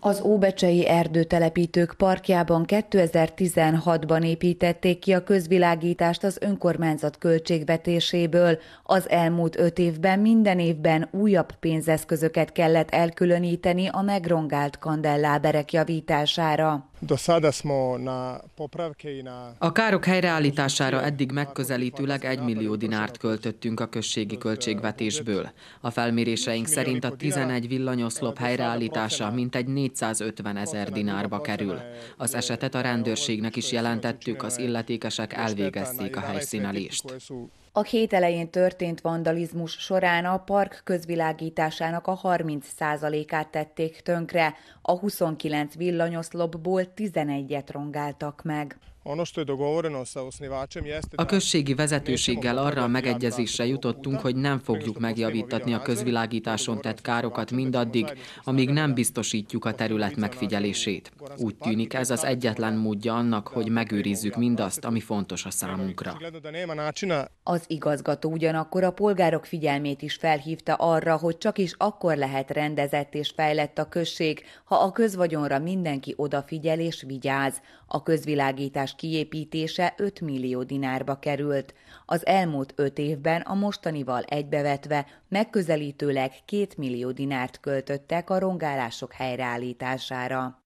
Az óbecsei erdőtelepítők parkjában 2016-ban építették ki a közvilágítást az önkormányzat költségvetéséből. Az elmúlt öt évben minden évben újabb pénzeszközöket kellett elkülöníteni a megrongált kandelláberek javítására. A károk helyreállítására eddig megközelítőleg 1 millió dinárt költöttünk a községi költségvetésből. A felméréseink szerint a 11 villanyoszlop helyreállítása mintegy 450 ezer dinárba kerül. Az esetet a rendőrségnek is jelentettük, az illetékesek elvégezték a helyszínelést. A hét elején történt vandalizmus során a park közvilágításának a 30%-át tették tönkre, a 29 villanyoszlopból 11-et rongáltak meg. A községi vezetőséggel arra a megegyezésre jutottunk, hogy nem fogjuk megjavítatni a közvilágításon tett károkat mindaddig, amíg nem biztosítjuk a terület megfigyelését. Úgy tűnik ez az egyetlen módja annak, hogy megőrizzük mindazt, ami fontos a számunkra. Az igazgató ugyanakkor a polgárok figyelmét is felhívta arra, hogy csak is akkor lehet rendezett és fejlett a község, ha a közvagyonra mindenki odafigyel és vigyáz. A közvilágítás kiépítése 5 millió dinárba került. Az elmúlt 5 évben a mostanival egybevetve megközelítőleg 2 millió dinárt költöttek a rongálások helyreállítására.